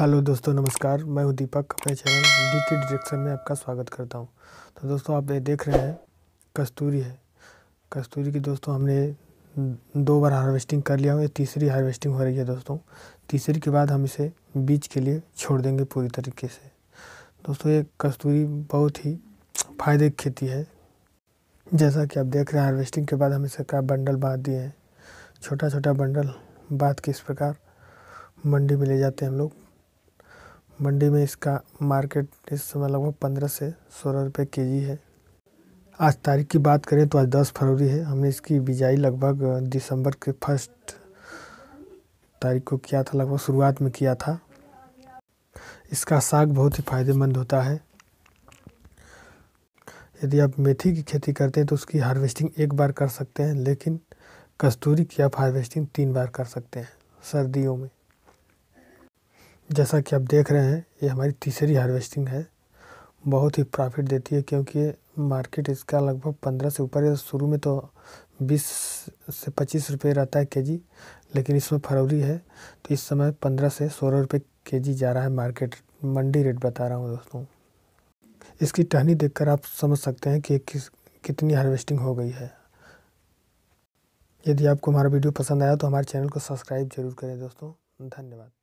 hello दोस्तों नमस्कार मैं हूं दीपक अपने चैनल डी के डिरेक्शन में आपका स्वागत करता हूं तो दोस्तों आप देख रहे हैं कस्तूरी है कस्तूरी की दोस्तों हमने दो बार हार्वेस्टिंग कर लिया हूँ ये तीसरी हार्वेस्टिंग हो रही है दोस्तों तीसरी के बाद हम इसे बीज के लिए छोड़ देंगे पूरी तरीके से दोस्तों ये कस्तूरी बहुत ही फायदे की खेती है जैसा कि आप देख रहे हैं हार्वेस्टिंग के बाद हम इसे का बंडल बांध दिए हैं छोटा छोटा बंडल बांध के इस प्रकार मंडी में ले जाते हैं हम लोग मंडी में इसका मार्केट इस समय लगभग पंद्रह से सोलह रुपये के जी है आज तारीख की बात करें तो आज दस फरवरी है हमने इसकी बिजाई लगभग दिसंबर के फर्स्ट तारीख को किया था लगभग शुरुआत में किया था इसका साग बहुत ही फायदेमंद होता है यदि आप मेथी की खेती करते हैं तो उसकी हार्वेस्टिंग एक बार कर सकते हैं लेकिन कस्तूरी की आप हार्वेस्टिंग तीन बार कर सकते हैं सर्दियों में जैसा कि आप देख रहे हैं ये हमारी तीसरी हार्वेस्टिंग है बहुत ही प्रॉफिट देती है क्योंकि मार्केट इसका लगभग पंद्रह से ऊपर है शुरू में तो बीस से पच्चीस रुपये रहता है जी लेकिन इसमें फरवरी है तो इस समय पंद्रह से सोलह रुपये जी जा रहा है मार्केट मंडी रेट बता रहा हूँ दोस्तों इसकी टहनी देखकर आप समझ सकते हैं कि किस कितनी हार्वेस्टिंग हो गई है यदि आपको हमारा वीडियो पसंद आया तो हमारे चैनल को सब्सक्राइब जरूर करें दोस्तों धन्यवाद